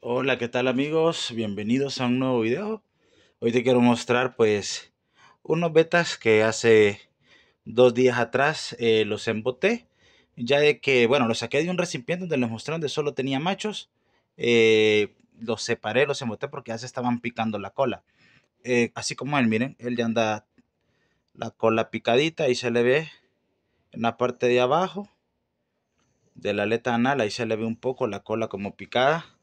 Hola, ¿qué tal amigos? Bienvenidos a un nuevo video. Hoy te quiero mostrar pues unos betas que hace dos días atrás eh, los emboté. Ya de que, bueno, los saqué de un recipiente donde les mostré donde solo tenía machos. Eh, los separé, los emboté porque ya se estaban picando la cola. Eh, así como él, miren, él ya anda la cola picadita y se le ve en la parte de abajo de la aleta anal, ahí se le ve un poco la cola como picada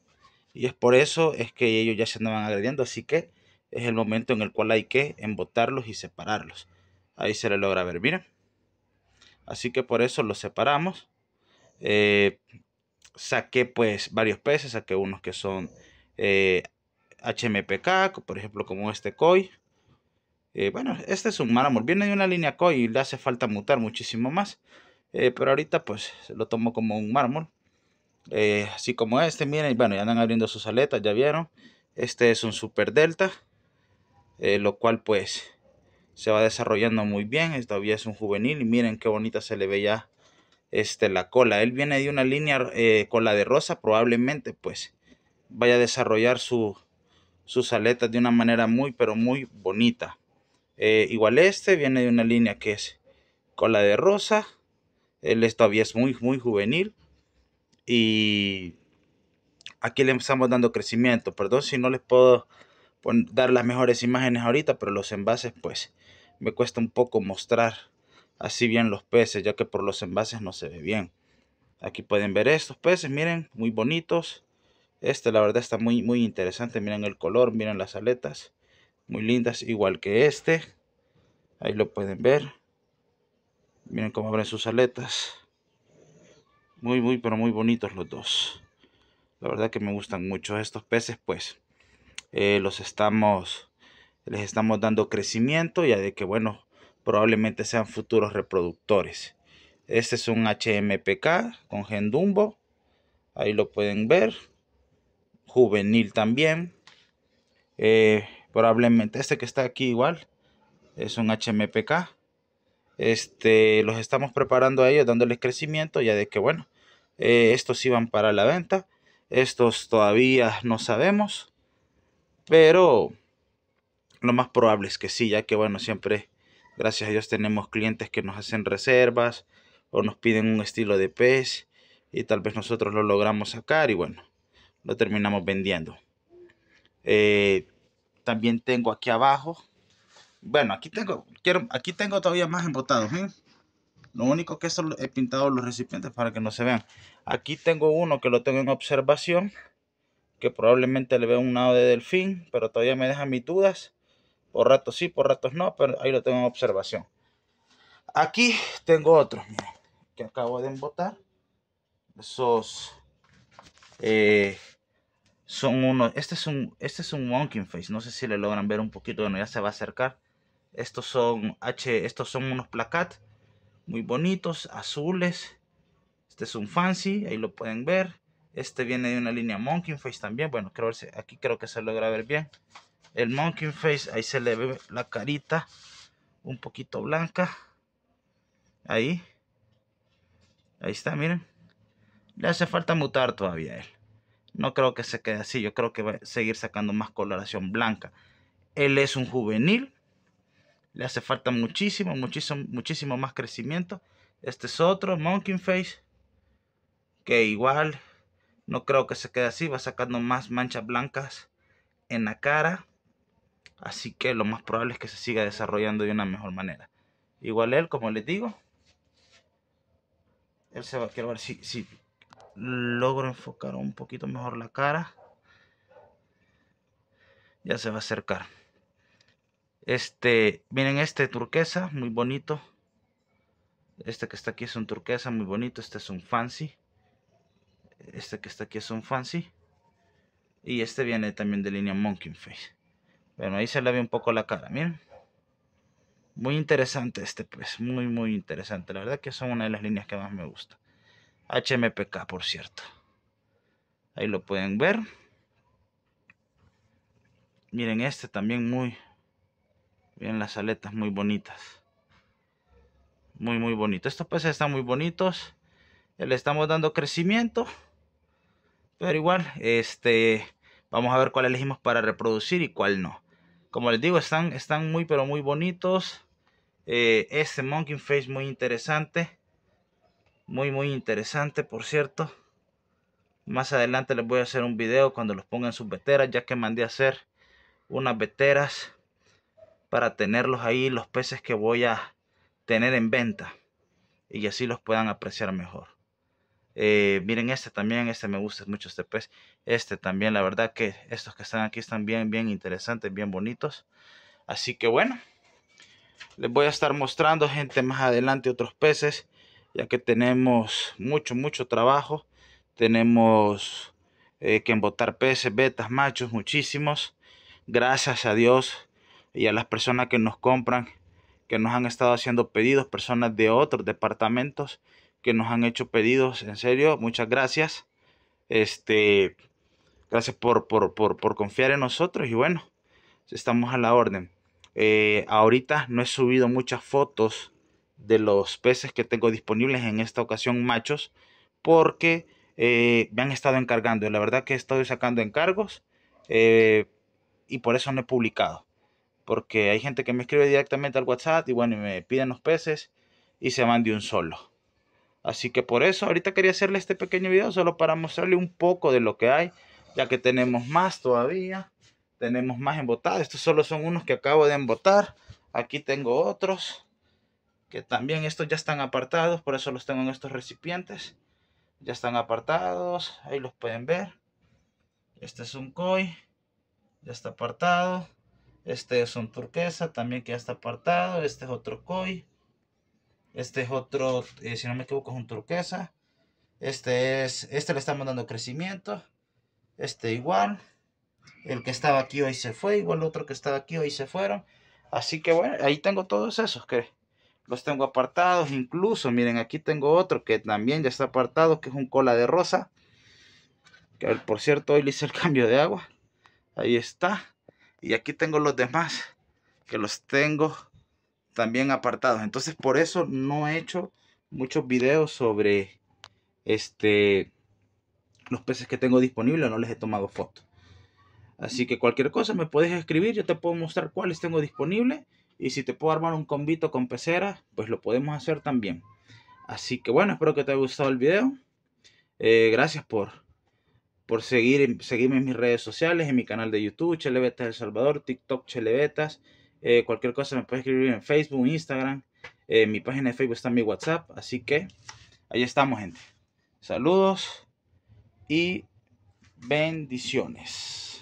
y es por eso es que ellos ya se andaban agrediendo, así que es el momento en el cual hay que embotarlos y separarlos. Ahí se le logra ver, miren. Así que por eso los separamos. Eh, saqué pues varios peces, saqué unos que son HMPK, eh, por ejemplo como este koi. Eh, bueno, este es un mármol, viene de una línea koi y le hace falta mutar muchísimo más. pero ahorita pues lo tomo como un mármol. Eh, así como este, miren, bueno, ya andan abriendo sus aletas, ya vieron. Este es un Super Delta, eh, lo cual pues se va desarrollando muy bien. Todavía es un juvenil y miren qué bonita se le ve ya este, la cola. Él viene de una línea eh, cola de rosa, probablemente pues vaya a desarrollar su, sus aletas de una manera muy pero muy bonita. igual este viene de una línea que es cola de rosa. Él todavía es muy muy juvenil y aquí le estamos dando crecimiento. Perdón si no les puedo dar las mejores imágenes ahorita, pero los envases pues me cuesta un poco mostrar así bien los peces, ya que por los envases no se ve bien. Aquí pueden ver estos peces, miren, muy bonitos. Este la verdad está muy, muy interesante, miren el color, miren las aletas, muy lindas, igual que este. Ahí lo pueden ver. Miren cómo abren sus aletas. Muy, muy, pero muy bonitos los dos. La verdad que me gustan mucho estos peces, pues eh, los estamos, les estamos dando crecimiento ya de que, bueno, probablemente sean futuros reproductores. Este es un HMPK con Gendumbo. Ahí lo pueden ver. Juvenil también. Eh, probablemente este que está aquí igual es un HMPK este, los estamos preparando a ellos, dándoles crecimiento, ya de que bueno, eh, estos iban para la venta, estos todavía no sabemos, pero lo más probable es que sí, ya que bueno, siempre, gracias a Dios, tenemos clientes que nos hacen reservas o nos piden un estilo de pez y tal vez nosotros lo logramos sacar y bueno, lo terminamos vendiendo. Eh, también tengo aquí abajo bueno, aquí tengo, quiero, aquí tengo todavía más embotados. ¿eh? Lo único que eso he pintado los recipientes para que no se vean. Aquí tengo uno que lo tengo en observación. Que probablemente le veo un nado de delfín. Pero todavía me dejan mis dudas. Por ratos sí, por ratos no. Pero ahí lo tengo en observación. Aquí tengo otro. que acabo de embotar. Esos... Eh, son unos... Este es un, este es un monkey face. No sé si le logran ver un poquito. Bueno, ya se va a acercar estos son H, estos son unos placat muy bonitos, azules. Este es un fancy, ahí lo pueden ver. Este viene de una línea Monkey Face también. Bueno, creo, aquí creo que se logra ver bien. El Monkey Face, ahí se le ve la carita un poquito blanca. Ahí. Ahí está, miren. Le hace falta mutar todavía él. No creo que se quede así. Yo creo que va a seguir sacando más coloración blanca. Él es un juvenil. Le hace falta muchísimo, muchísimo, muchísimo más crecimiento. Este es otro, Monkey Face. Que igual, no creo que se quede así. Va sacando más manchas blancas en la cara. Así que lo más probable es que se siga desarrollando de una mejor manera. Igual él, como les digo. Él se va a quedar ver si, si logro enfocar un poquito mejor la cara. Ya se va a acercar. Este, miren este turquesa, muy bonito. Este que está aquí es un turquesa, muy bonito. Este es un fancy. Este que está aquí es un fancy. Y este viene también de línea Monkey Face. Bueno, ahí se le ve un poco la cara, miren. Muy interesante este, pues. Muy, muy interesante. La verdad que son una de las líneas que más me gusta. HMPK, por cierto. Ahí lo pueden ver. Miren este también muy, Bien las aletas muy bonitas. Muy, muy bonito. Estos peces están muy bonitos. Le estamos dando crecimiento. Pero igual, este, vamos a ver cuál elegimos para reproducir y cuál no. Como les digo, están, están muy, pero muy bonitos. Eh, este monkey face muy interesante. Muy, muy interesante, por cierto. Más adelante les voy a hacer un video cuando los pongan sus veteras, ya que mandé a hacer unas veteras para tenerlos ahí los peces que voy a tener en venta y así los puedan apreciar mejor. Eh, miren este también, este me gusta mucho este pez. Este también, la verdad que estos que están aquí están bien, bien interesantes, bien bonitos. Así que bueno, les voy a estar mostrando gente más adelante otros peces, ya que tenemos mucho, mucho trabajo. Tenemos eh, que embotar peces, betas, machos, muchísimos. Gracias a Dios y a las personas que nos compran, que nos han estado haciendo pedidos, personas de otros departamentos que nos han hecho pedidos, en serio, muchas gracias. Este, gracias por, confiar en nosotros y bueno, estamos a la orden. Eh, ahorita no he subido muchas fotos de los peces que tengo disponibles en esta ocasión machos porque eh, me han estado encargando. La verdad que he estado sacando encargos eh, y por eso no he publicado porque hay gente que me escribe directamente al WhatsApp y bueno, y me piden los peces y se van de un solo. Así que por eso ahorita quería hacerle este pequeño video solo para mostrarle un poco de lo que hay, ya que tenemos más todavía, tenemos más embotados. estos solo son unos que acabo de embotar, aquí tengo otros, que también estos ya están apartados, por eso los tengo en estos recipientes, ya están apartados, ahí los pueden ver, este es un koi, ya está apartado, este es un turquesa también que ya está apartado. Este es otro koi. Este es otro, eh, si no me equivoco, es un turquesa. Este es, este le estamos dando crecimiento. Este igual. El que estaba aquí hoy se fue. Igual el otro que estaba aquí hoy se fueron. Así que bueno, ahí tengo todos esos que los tengo apartados. Incluso, miren, aquí tengo otro que también ya está apartado, que es un cola de rosa. Que por cierto, hoy le hice el cambio de agua. Ahí está. Y aquí tengo los demás, que los tengo también apartados. Entonces, por eso no he hecho muchos videos sobre este los peces que tengo disponibles, no les he tomado fotos. Así que cualquier cosa me puedes escribir, yo te puedo mostrar cuáles tengo disponibles y si te puedo armar un convito con peceras, pues lo podemos hacer también. Así que bueno, espero que te haya gustado el video. Eh, gracias por por seguir, seguirme en mis redes sociales, en mi canal de YouTube, Chelebetas El Salvador, TikTok Chelebetas. Eh, cualquier cosa me puedes escribir en Facebook, Instagram. en eh, mi página de Facebook está mi WhatsApp. Así que ahí estamos, gente. Saludos y bendiciones.